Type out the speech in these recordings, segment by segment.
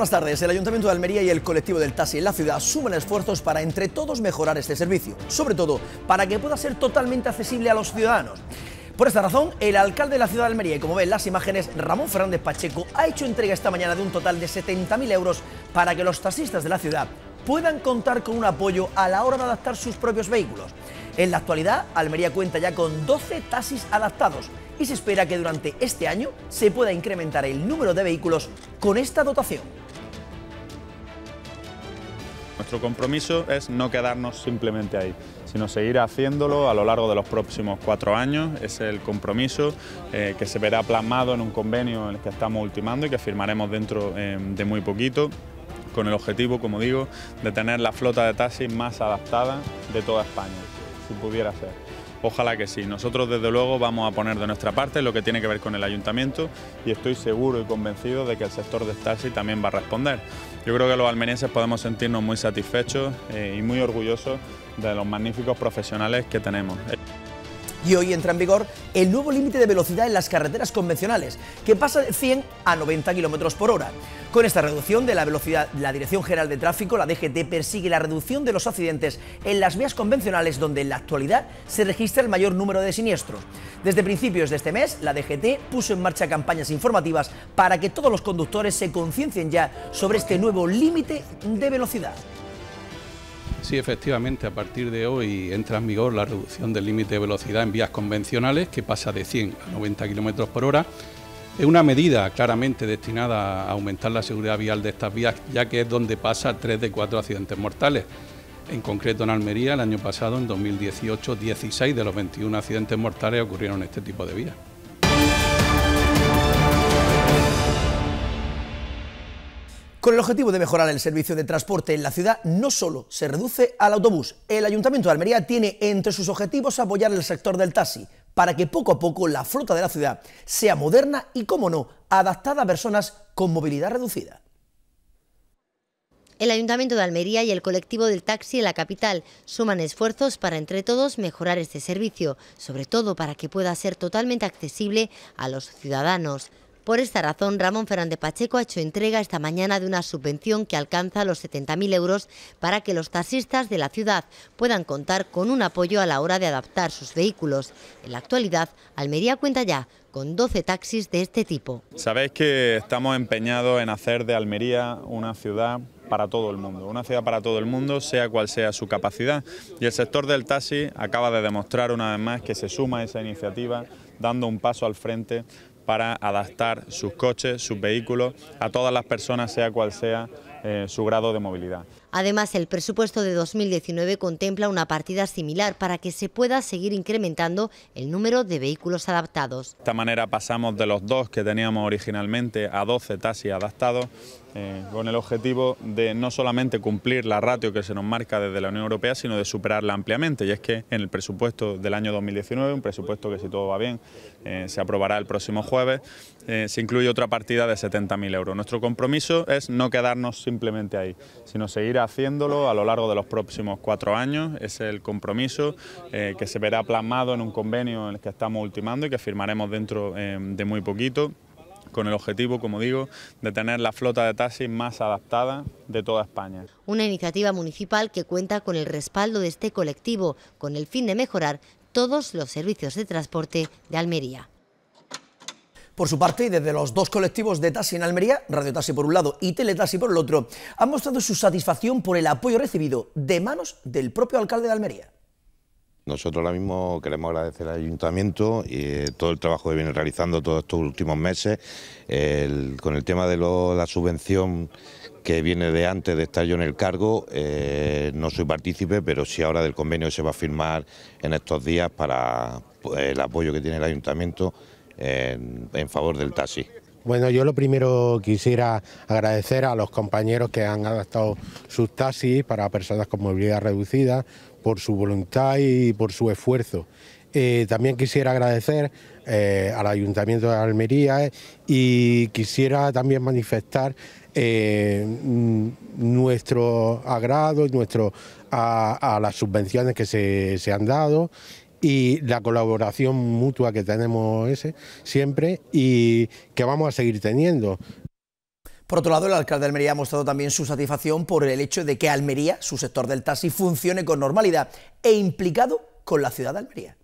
buenas tardes. El Ayuntamiento de Almería y el colectivo del taxi en la ciudad suman esfuerzos para entre todos mejorar este servicio, sobre todo para que pueda ser totalmente accesible a los ciudadanos. Por esta razón, el alcalde de la ciudad de Almería, y como ven las imágenes, Ramón Fernández Pacheco, ha hecho entrega esta mañana de un total de 70.000 euros para que los taxistas de la ciudad puedan contar con un apoyo a la hora de adaptar sus propios vehículos. En la actualidad, Almería cuenta ya con 12 taxis adaptados y se espera que durante este año se pueda incrementar el número de vehículos con esta dotación nuestro compromiso es no quedarnos simplemente ahí, sino seguir haciéndolo a lo largo de los próximos cuatro años. Es el compromiso eh, que se verá plasmado en un convenio en el que estamos ultimando y que firmaremos dentro em, de muy poquito con el objetivo, como digo, de tener la flota de taxis más adaptada de toda España, si pudiera ser. Ojalá que sí. Nosotros desde luego vamos a poner de nuestra parte lo que tiene que ver con el ayuntamiento y estoy seguro y convencido de que el sector de taxi también va a responder. Yo creo que los almenienses podemos sentirnos muy satisfechos eh, y muy orgullosos de los magníficos profesionales que tenemos y hoy entra en vigor el nuevo límite de velocidad en las carreteras convencionales, que pasa de 100 a 90 km por hora. Con esta reducción de la velocidad, la Dirección General de Tráfico, la DGT, persigue la reducción de los accidentes en las vías convencionales donde en la actualidad se registra el mayor número de siniestros. Desde principios de este mes, la DGT puso en marcha campañas informativas para que todos los conductores se conciencien ya sobre este nuevo límite de velocidad. Sí, efectivamente, a partir de hoy entra en vigor la reducción del límite de velocidad en vías convencionales, que pasa de 100 a 90 km por hora. Es una medida claramente destinada a aumentar la seguridad vial de estas vías, ya que es donde pasa 3 de cuatro accidentes mortales. En concreto, en Almería, el año pasado, en 2018, 16 de los 21 accidentes mortales ocurrieron en este tipo de vías. Con el objetivo de mejorar el servicio de transporte en la ciudad, no solo se reduce al autobús. El Ayuntamiento de Almería tiene entre sus objetivos apoyar el sector del taxi, para que poco a poco la flota de la ciudad sea moderna y, como no, adaptada a personas con movilidad reducida. El Ayuntamiento de Almería y el colectivo del taxi en la capital suman esfuerzos para entre todos mejorar este servicio, sobre todo para que pueda ser totalmente accesible a los ciudadanos. Por esta razón, Ramón Fernández Pacheco ha hecho entrega esta mañana de una subvención que alcanza los 70.000 euros para que los taxistas de la ciudad puedan contar con un apoyo a la hora de adaptar sus vehículos. En la actualidad, Almería cuenta ya con 12 taxis de este tipo. Sabéis que estamos empeñados en hacer de Almería una ciudad para todo el mundo, una ciudad para todo el mundo, sea cual sea su capacidad. Y el sector del taxi acaba de demostrar una vez más que se suma a esa iniciativa, dando un paso al frente para adaptar sus coches, sus vehículos a todas las personas, sea cual sea eh, su grado de movilidad. Además, el presupuesto de 2019 contempla una partida similar para que se pueda seguir incrementando el número de vehículos adaptados. De esta manera pasamos de los dos que teníamos originalmente a 12 taxis adaptados eh, con el objetivo de no solamente cumplir la ratio que se nos marca desde la Unión Europea, sino de superarla ampliamente. Y es que en el presupuesto del año 2019, un presupuesto que si todo va bien eh, se aprobará el próximo jueves, eh, se incluye otra partida de 70.000 euros. Nuestro compromiso es no quedarnos simplemente ahí, sino seguir haciéndolo a lo largo de los próximos cuatro años. Es el compromiso que se verá plasmado en un convenio en el que estamos ultimando y que firmaremos dentro de muy poquito con el objetivo, como digo, de tener la flota de taxis más adaptada de toda España. Una iniciativa municipal que cuenta con el respaldo de este colectivo, con el fin de mejorar todos los servicios de transporte de Almería. Por su parte, desde los dos colectivos de taxi en Almería, Radio Taxi por un lado y Teletaxi por el otro, han mostrado su satisfacción por el apoyo recibido de manos del propio alcalde de Almería. Nosotros ahora mismo queremos agradecer al ayuntamiento y eh, todo el trabajo que viene realizando todos estos últimos meses, con el tema de la subvención que viene de antes de estar yo en el cargo, eh, no soy partícipe, pero sí ahora del convenio que se va a firmar en estos días para eh, el apoyo que tiene el ayuntamiento en favor del taxi. Bueno, yo lo primero quisiera agradecer a los compañeros que han adaptado sus taxis para personas con movilidad reducida, por su voluntad y por su esfuerzo. Eh, también quisiera agradecer eh, al Ayuntamiento de Almería eh, y quisiera también manifestar mm, nuestro agrado y nuestro a, las subvenciones que se, se, han dado y la colaboración mutua que tenemos ese siempre y que vamos a seguir teniendo. Por otro lado, el alcalde de Almería ha mostrado también su satisfacción por el hecho de que Almería, su sector del taxi, funcione con normalidad e implicado con la ciudad de Almería.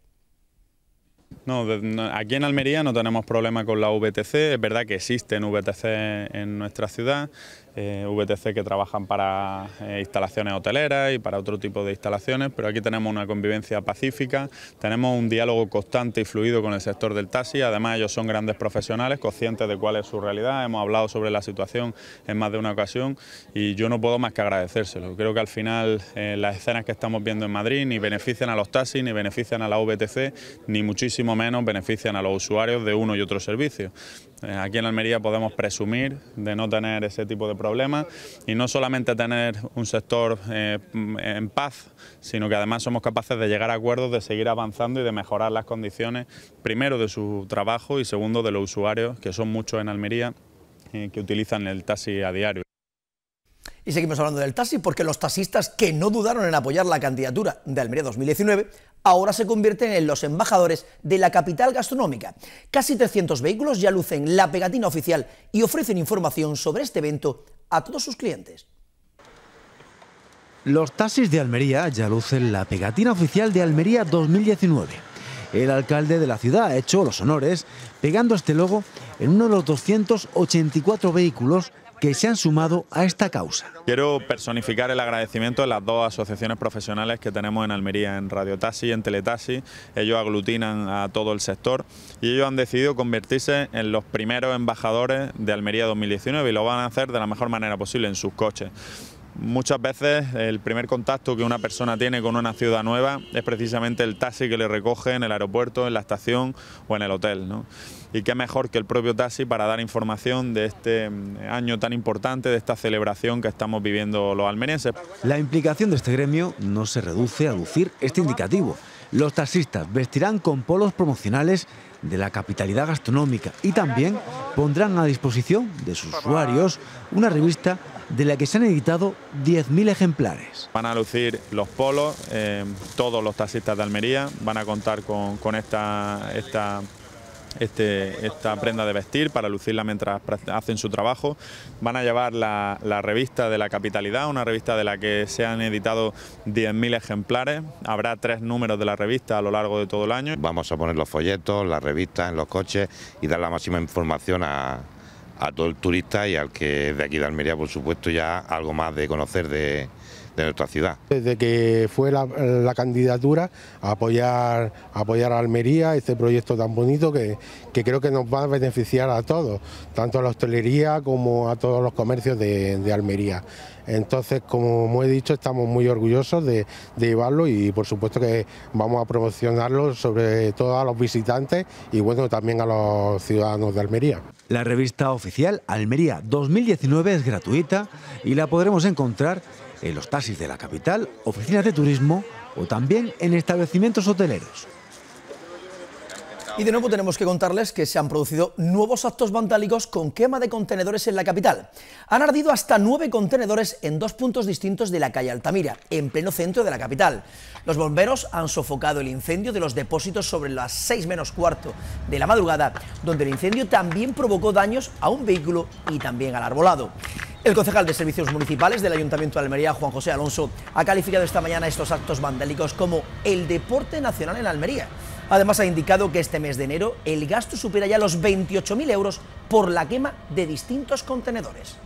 No, aquí en Almería no tenemos problema con la VTC, es verdad que existen VTC en nuestra ciudad, eh, VTC que trabajan para eh, instalaciones hoteleras y para otro tipo de instalaciones, pero aquí tenemos una convivencia pacífica, tenemos un diálogo constante y fluido con el sector del taxi, además ellos son grandes profesionales, conscientes de cuál es su realidad, hemos hablado sobre la situación en más de una ocasión y yo no puedo más que agradecérselo. Creo que al final eh, las escenas que estamos viendo en Madrid ni benefician a los taxis, ni benefician a la VTC, ni muchísimo menos benefician a los usuarios de uno y otro servicio. Eh, aquí en Almería podemos presumir de no tener ese tipo de problemas y no solamente tener un sector eh, en paz, sino que además somos capaces de llegar a acuerdos, de seguir avanzando y de mejorar las condiciones, primero de su trabajo y segundo de los usuarios, que son muchos en Almería, eh, que utilizan el taxi a diario. Y seguimos hablando del taxi porque los taxistas que no dudaron en apoyar la candidatura de Almería 2019 ahora se convierten en los embajadores de la capital gastronómica. Casi 300 vehículos ya lucen la pegatina oficial y ofrecen información sobre este evento a todos sus clientes. Los taxis de Almería ya lucen la pegatina oficial de Almería 2019. El alcalde de la ciudad ha hecho los honores pegando este logo en uno de los 284 vehículos que se han sumado a esta causa. Quiero personificar el agradecimiento de las dos asociaciones profesionales que tenemos en Almería, en Radiotaxi y en Teletaxi. Ellos aglutinan a todo el sector y ellos han decidido convertirse en los primeros embajadores de Almería 2019 y lo van a hacer de la mejor manera posible en sus coches. Muchas veces el primer contacto que una persona tiene con una ciudad nueva es precisamente el taxi que le recoge en el aeropuerto, en la estación o en el hotel. ¿no? Y qué mejor que el propio taxi para dar información de este mm, año tan importante, de esta celebración que estamos viviendo los almerienses. La implicación de este gremio no se reduce a lucir este indicativo. Los taxistas vestirán con polos promocionales de la capitalidad gastronómica y también pondrán a disposición de sus usuarios una revista de la que se han editado 10.000 ejemplares. Van a lucir los polos, eh, todos los taxistas de Almería van a contar con, con esta, esta este, esta prenda de vestir para lucirla mientras hacen su trabajo. Van a llevar la, la revista de la capitalidad, una revista de la que se han editado 10.000 ejemplares. Habrá tres números de la revista a lo largo de todo el año. Vamos a poner los folletos, las revistas en los coches y dar la máxima información a, a todo el turista y al que de aquí de Almería, por supuesto, ya algo más de conocer de, de nuestra ciudad. Desde que fue la, candidatura a apoyar, a apoyar a Almería, este proyecto tan bonito que, que, creo que nos va a beneficiar a todos, tanto a la hostelería como a todos los comercios de, de Almería. Entonces, como he dicho, estamos muy orgullosos de, de, llevarlo y por supuesto que vamos a promocionarlo sobre todo a los visitantes y bueno, también a los ciudadanos de Almería. La revista oficial Almería 2019 es gratuita y la podremos encontrar en los taxis de la capital, oficinas de turismo o también en establecimientos hoteleros. Y de nuevo tenemos que contarles que se han producido nuevos actos vandálicos con quema de contenedores en la capital. Han ardido hasta nueve contenedores en dos puntos distintos de la calle Altamira, en pleno centro de la capital. Los bomberos han sofocado el incendio de los depósitos sobre las 6 menos cuarto de la madrugada, donde el incendio también provocó daños a un vehículo y también al arbolado. El concejal de Servicios Municipales del Ayuntamiento de Almería, Juan José Alonso, ha calificado esta mañana estos actos vandálicos como el deporte nacional en Almería. Además, ha indicado que este mes de enero el gasto supera ya los 28.000 euros por la quema de distintos contenedores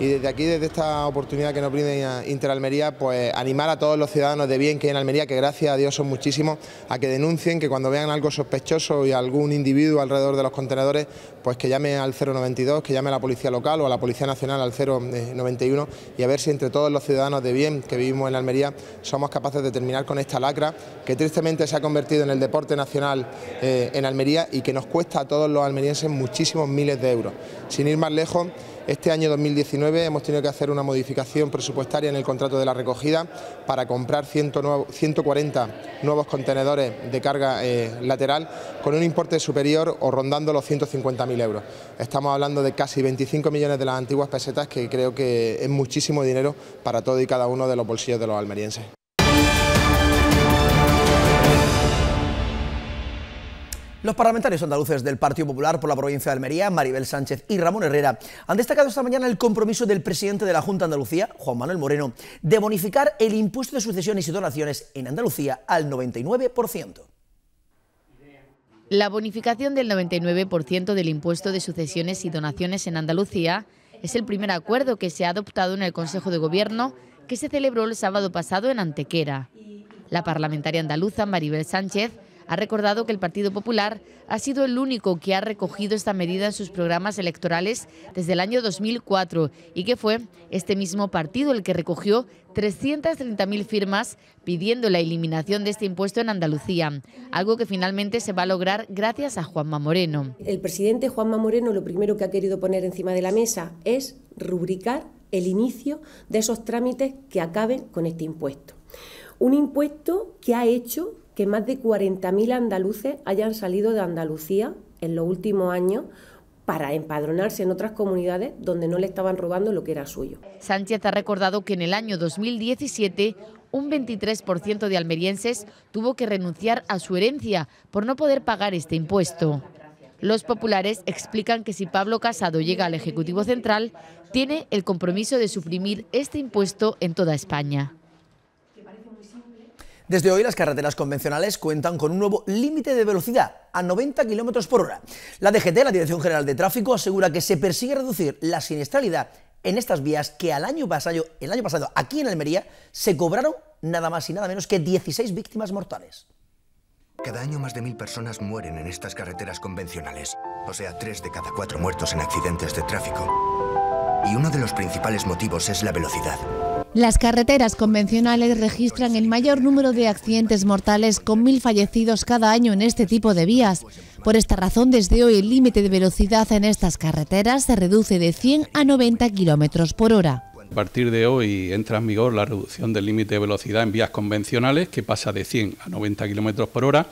y desde aquí, desde esta oportunidad que nos brinda Interalmería, pues animar a todos los ciudadanos de bien que hay en Almería, que gracias a Dios son muchísimos, a que denuncien que cuando vean algo sospechoso y algún individuo alrededor de los contenedores, pues que llame al 092, que llame a la Policía Local o a la Policía Nacional al 091 y a ver si entre todos los ciudadanos de bien que vivimos en Almería somos capaces de terminar con esta lacra que tristemente se ha convertido en el deporte nacional eh, en Almería y que nos cuesta a todos los almerienses muchísimos miles de euros. Sin ir más lejos, este año 2019 hemos tenido que hacer una modificación presupuestaria en el contrato de la recogida para comprar 140 nuevos contenedores de carga eh, lateral con un importe superior o rondando los 150.000 euros. Estamos hablando de casi 25 millones de las antiguas pesetas que creo que es muchísimo dinero para todo y cada uno de los bolsillos de los almerienses. Los parlamentarios andaluces del Partido Popular por la provincia de Almería, Maribel Sánchez y Ramón Herrera, han destacado esta mañana el compromiso del presidente de la Junta de Andalucía, Juan Manuel Moreno, de bonificar el impuesto de sucesiones y donaciones en Andalucía al 99%. La bonificación del 99% del impuesto de sucesiones y donaciones en Andalucía es el primer acuerdo que se ha adoptado en el Consejo de Gobierno que se celebró el sábado pasado en Antequera. La parlamentaria andaluza Maribel Sánchez ha recordado que el Partido Popular ha sido el único que ha recogido esta medida en sus programas electorales desde el año 2004 y que fue este mismo partido el que recogió 330.000 firmas pidiendo la eliminación de este impuesto en Andalucía, algo que finalmente se va a lograr gracias a Juanma Moreno. El presidente Juanma Moreno lo primero que ha querido poner encima de la mesa es rubricar el inicio de esos trámites que acaben con este impuesto. Un impuesto que ha hecho que más de 40.000 andaluces hayan salido de Andalucía en los últimos años para empadronarse en otras comunidades donde no le estaban robando lo que era suyo. Sánchez ha recordado que en el año 2017 un 23% de almerienses tuvo que renunciar a su herencia por no poder pagar este impuesto. Los populares explican que si Pablo Casado llega al Ejecutivo Central, tiene el compromiso de suprimir este impuesto en toda España. Desde hoy las carreteras convencionales cuentan con un nuevo límite de velocidad a 90 km por hora. La DGT, la Dirección General de Tráfico, asegura que se persigue reducir la siniestralidad en estas vías que al año pasado, el año pasado aquí en Almería se cobraron nada más y nada menos que 16 víctimas mortales. Cada año más de mil personas mueren en estas carreteras convencionales, o sea, tres de cada cuatro muertos en accidentes de tráfico. Y uno de los principales motivos es la velocidad. Las carreteras convencionales registran el mayor número de accidentes mortales con mil fallecidos cada año en este tipo de vías. Por esta razón, desde hoy el límite de velocidad en estas carreteras se reduce de 100 a 90 kilómetros por hora. A partir de hoy entra en vigor la reducción del límite de velocidad en vías convencionales, que pasa de 100 a 90 kilómetros por hora.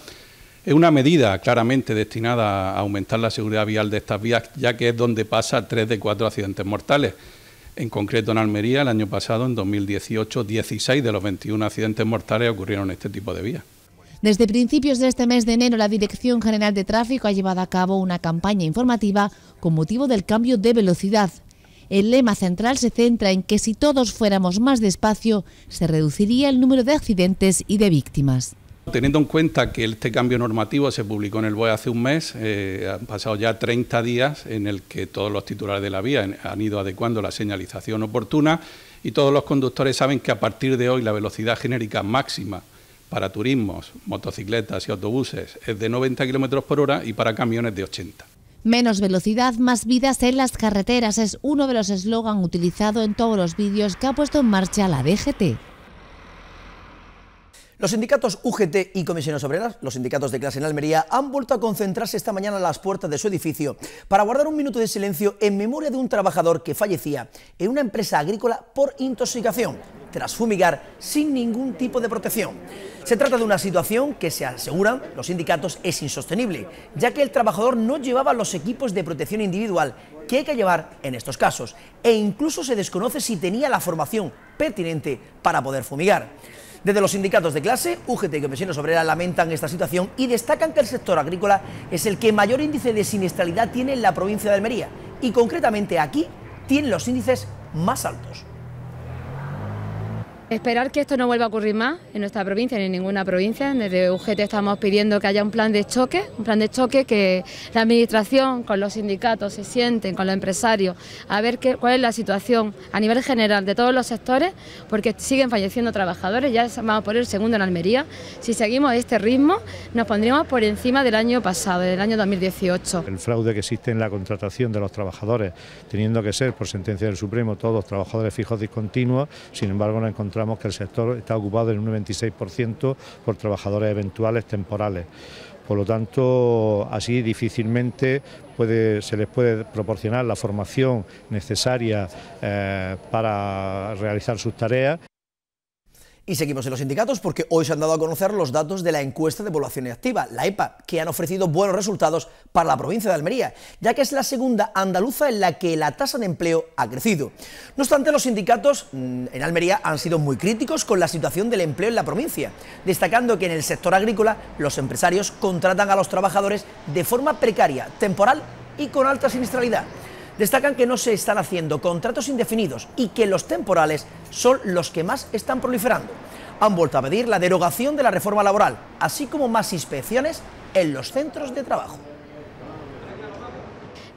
Es una medida claramente destinada a aumentar la seguridad vial de estas vías, ya que es donde pasa 3 de 4 accidentes mortales. En concreto en Almería, el año pasado, en 2018, 16 de los 21 accidentes mortales ocurrieron en este tipo de vías. Desde principios de este mes de enero, la Dirección General de Tráfico ha llevado a cabo una campaña informativa con motivo del cambio de velocidad. El lema central se centra en que si todos fuéramos más despacio, se reduciría el número de accidentes y de víctimas. Teniendo en cuenta que este cambio normativo se publicó en el BOE hace un mes, eh, han pasado ya 30 días en el que todos los titulares de la vía han ido adecuando la señalización oportuna y todos los conductores saben que a partir de hoy la velocidad genérica máxima para turismos, motocicletas y autobuses es de 90 km por hora y para camiones de 80. Menos velocidad, más vidas en las carreteras es uno de los eslogans utilizado en todos los vídeos que ha puesto en marcha la DGT. Los sindicatos UGT y Comisiones Obreras, los sindicatos de clase en Almería, han vuelto a concentrarse esta mañana a las puertas de su edificio para guardar un minuto de silencio en memoria de un trabajador que fallecía en una empresa agrícola por intoxicación, tras fumigar sin ningún tipo de protección. Se trata de una situación que, se aseguran los sindicatos, es insostenible, ya que el trabajador no llevaba los equipos de protección individual que hay que llevar en estos casos, e incluso se desconoce si tenía la formación pertinente para poder fumigar. Desde los sindicatos de clase, UGT y Comisiones Obreras lamentan esta situación y destacan que el sector agrícola es el que mayor índice de siniestralidad tiene en la provincia de Almería y concretamente aquí tiene los índices más altos. Esperar que esto no vuelva a ocurrir más en nuestra provincia ni en ninguna provincia. Desde UGT estamos pidiendo que haya un plan de choque, un plan de choque que la administración con los sindicatos se sienten, con los empresarios, a ver qué, cuál es la situación a nivel general de todos los sectores, porque siguen falleciendo trabajadores, ya vamos poner el segundo en Almería. Si seguimos este ritmo, nos pondríamos por encima del año pasado, del año 2018. El fraude que existe en la contratación de los trabajadores, teniendo que ser por sentencia del Supremo todos trabajadores fijos discontinuos, sin embargo no encontramos que el sector está ocupado en un 96% por trabajadores eventuales temporales. Por lo tanto, así difícilmente se les puede proporcionar la formación necesaria eh, para realizar sus tareas y seguimos en los sindicatos porque hoy se han dado a conocer los datos de la encuesta de población activa, la EPA, que han ofrecido buenos resultados para la provincia de Almería, ya que es la segunda andaluza en la que la tasa de empleo ha crecido. No obstante, los sindicatos mm, en Almería han sido muy críticos con la situación del empleo en la provincia, destacando que en el sector agrícola los empresarios contratan a los trabajadores de forma precaria, temporal y con alta sinistralidad destacan que no se están haciendo contratos indefinidos y que los temporales son los que más están proliferando. Han vuelto a pedir la derogación de la reforma laboral, así como más inspecciones en los centros de trabajo.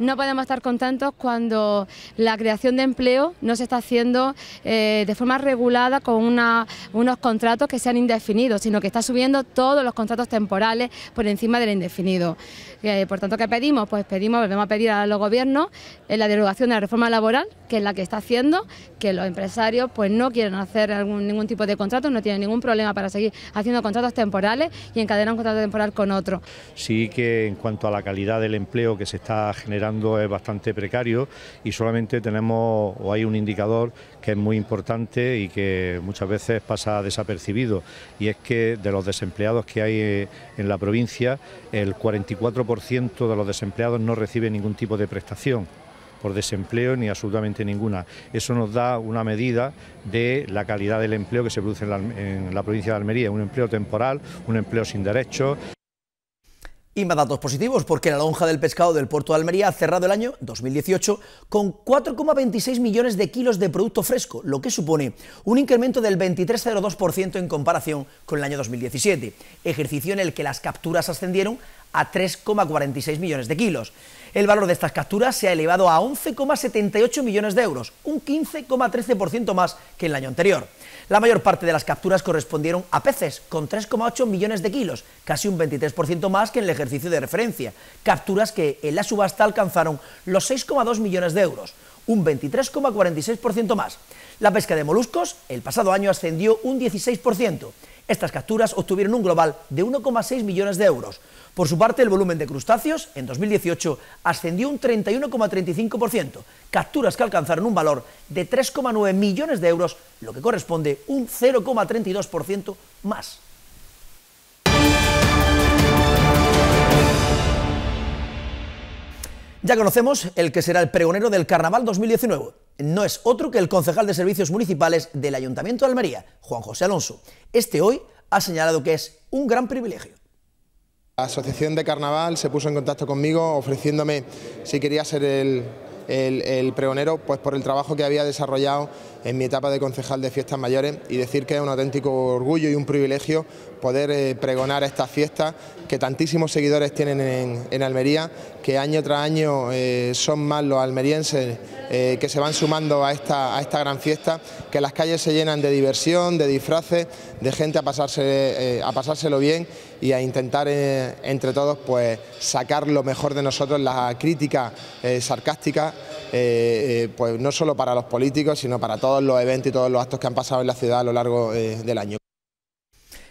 No podemos estar contentos cuando la creación de empleo no se está haciendo eh, de forma regulada con unos contratos que sean indefinidos, sino que está subiendo todos los contratos temporales por encima del indefinido. Eh, por tanto, ¿qué pedimos? Pues pedimos, volvemos a pedir a los gobiernos eh, la derogación de la reforma laboral, que es la que está haciendo, que los empresarios pues no quieren hacer ningún tipo de contrato, no tienen ningún problema para seguir haciendo contratos temporales y encadenar un contrato temporal con otro. Sí que en cuanto a la calidad del empleo que se está generando, es bastante precario y solamente tenemos o hay un indicador que es muy importante y que muchas veces pasa desapercibido y es que de los desempleados que hay eh, en la provincia el 44% de los desempleados no recibe ningún tipo de prestación por desempleo ni absolutamente ninguna. Eso nos da una medida de la calidad del empleo que se produce en la provincia de Almería, un empleo temporal, un empleo sin derechos. Y más datos positivos, porque la lonja del pescado del puerto de Almería ha cerrado el año 2018 con 4,26 millones de kilos de producto fresco, lo que supone un incremento del 23,02% en comparación con el año 2017, ejercicio en el que las capturas ascendieron a 3,46 millones de kilos. El valor de estas capturas se ha elevado a 11,78 millones de euros, un 15,13% más que el año anterior. La mayor parte de las capturas correspondieron a peces, con 3,8 millones de kilos, casi un 23% más que en el ejercicio de referencia. Capturas que en la subasta alcanzaron los 6,2 millones de euros, un 23,46% más. La pesca de moluscos el pasado año ascendió un 16%. Estas capturas obtuvieron un global de 1,6 millones de euros. Por su parte, el volumen de crustáceos en 2018 ascendió un 31,35%, capturas que alcanzaron un valor de 3,9 millones de euros, lo que corresponde un 0,32% más. Ya conocemos el que será el pregonero del Carnaval 2019 no es otro que el concejal de Servicios Municipales del Ayuntamiento de Almería, Juan José Alonso. Este hoy ha señalado que es un gran privilegio. La Asociación de Carnaval se puso en contacto conmigo ofreciéndome si quería ser el el, pregonero pues por el trabajo que había desarrollado en mi etapa de concejal de fiestas mayores y decir que es un auténtico orgullo y un privilegio poder eh, pregonar estas fiestas que tantísimos seguidores tienen en, Almería, que año tras año eh, son más los almerienses eh, que se van sumando a esta, a esta gran fiesta, que las calles se llenan de diversión, de disfraces, de gente a, pasarse, a pasárselo bien y a intentar eh, entre todos pues, sacar lo mejor de nosotros, la crítica eh, sarcástica, eh, pues no solo para los políticos, sino para todos los eventos y todos los actos que han pasado en la ciudad a lo largo del año.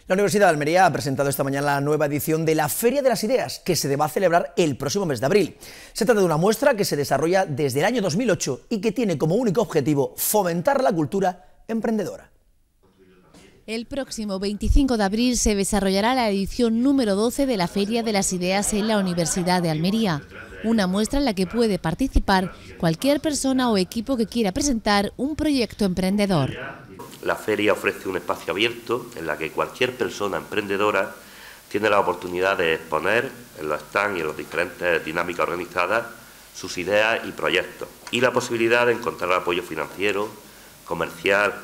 La Universidad de Almería ha presentado esta mañana la nueva edición de la Feria de las Ideas, que se va a celebrar el próximo mes de abril. Se trata de una muestra que se desarrolla desde el año 2008 y que tiene como único objetivo fomentar la cultura emprendedora. El próximo 25 de abril se desarrollará la edición número 12 de la Feria de las Ideas en la Universidad de Almería, una muestra en la que puede participar cualquier persona o equipo que quiera presentar un proyecto emprendedor. La feria ofrece un espacio abierto en la que cualquier persona emprendedora tiene la oportunidad de exponer en los stands y en las diferentes dinámicas organizadas sus ideas y proyectos y la posibilidad de encontrar apoyo financiero, comercial,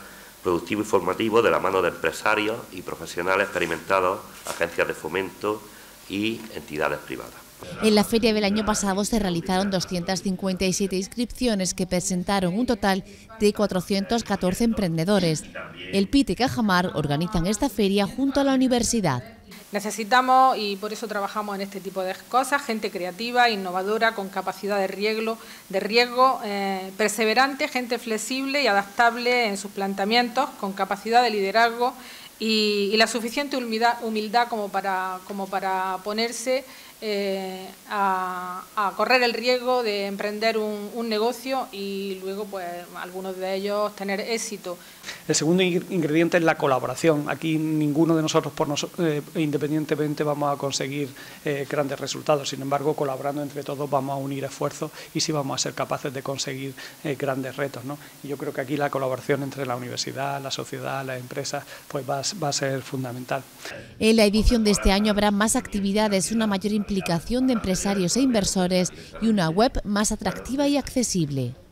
productivo y formativo de la mano de empresarios y profesionales experimentados, agencias de fomento y entidades privadas. En la feria del año pasado se realizaron 257 inscripciones que presentaron un total de 414 emprendedores. El PIT y Cajamar organizan esta feria junto a la universidad. Necesitamos, y por eso trabajamos en este tipo de cosas, gente creativa, innovadora, con capacidad de riesgo, de riesgo eh, perseverante, gente flexible y adaptable en sus planteamientos, con capacidad de liderazgo y, la suficiente humildad, como, para, como para ponerse eh, a, correr el riesgo de emprender un, un negocio y luego, pues, algunos de ellos tener éxito. El segundo ingrediente es la colaboración. Aquí ninguno de nosotros, por eh, independientemente, vamos a conseguir eh, grandes resultados. Sin embargo, colaborando entre todos vamos a unir esfuerzos y sí vamos a ser capaces de conseguir eh, grandes retos. yo creo que aquí la colaboración entre la universidad, la sociedad, las empresas, pues va a ser fundamental. En la edición de este año habrá más actividades, una mayor implicación de empresarios e inversores y una web más atractiva y accesible.